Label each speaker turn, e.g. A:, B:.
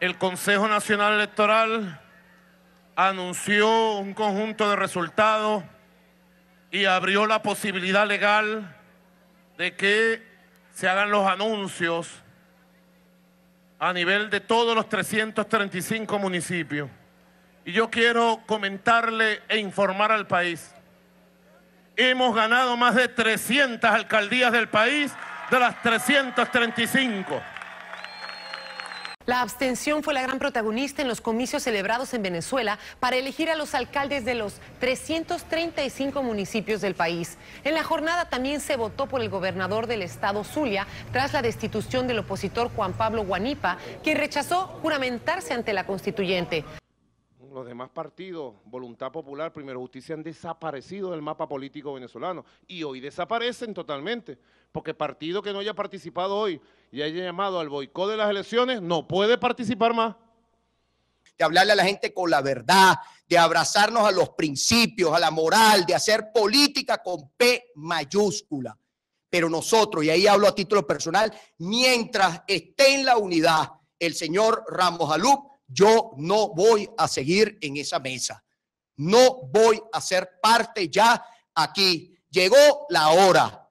A: el Consejo Nacional Electoral anunció un conjunto de resultados y abrió la posibilidad legal de que se hagan los anuncios a nivel de todos los 335 municipios. Y yo quiero comentarle e informar al país. Hemos ganado más de 300 alcaldías del país de las 335.
B: La abstención fue la gran protagonista en los comicios celebrados en Venezuela para elegir a los alcaldes de los 335 municipios del país. En la jornada también se votó por el gobernador del estado Zulia tras la destitución del opositor Juan Pablo Guanipa, que rechazó juramentarse ante la constituyente los
C: demás partidos, Voluntad Popular, Primero Justicia, han desaparecido del mapa político venezolano y hoy desaparecen totalmente, porque partido que no haya participado hoy y haya llamado al boicot de las elecciones no puede participar más. De hablarle a la gente con la
D: verdad, de abrazarnos a los principios, a la moral, de hacer política con P mayúscula. Pero nosotros, y ahí hablo a título personal, mientras esté en la unidad el señor Ramos Alup, yo no voy a seguir en esa mesa. No voy a ser parte ya aquí. Llegó la hora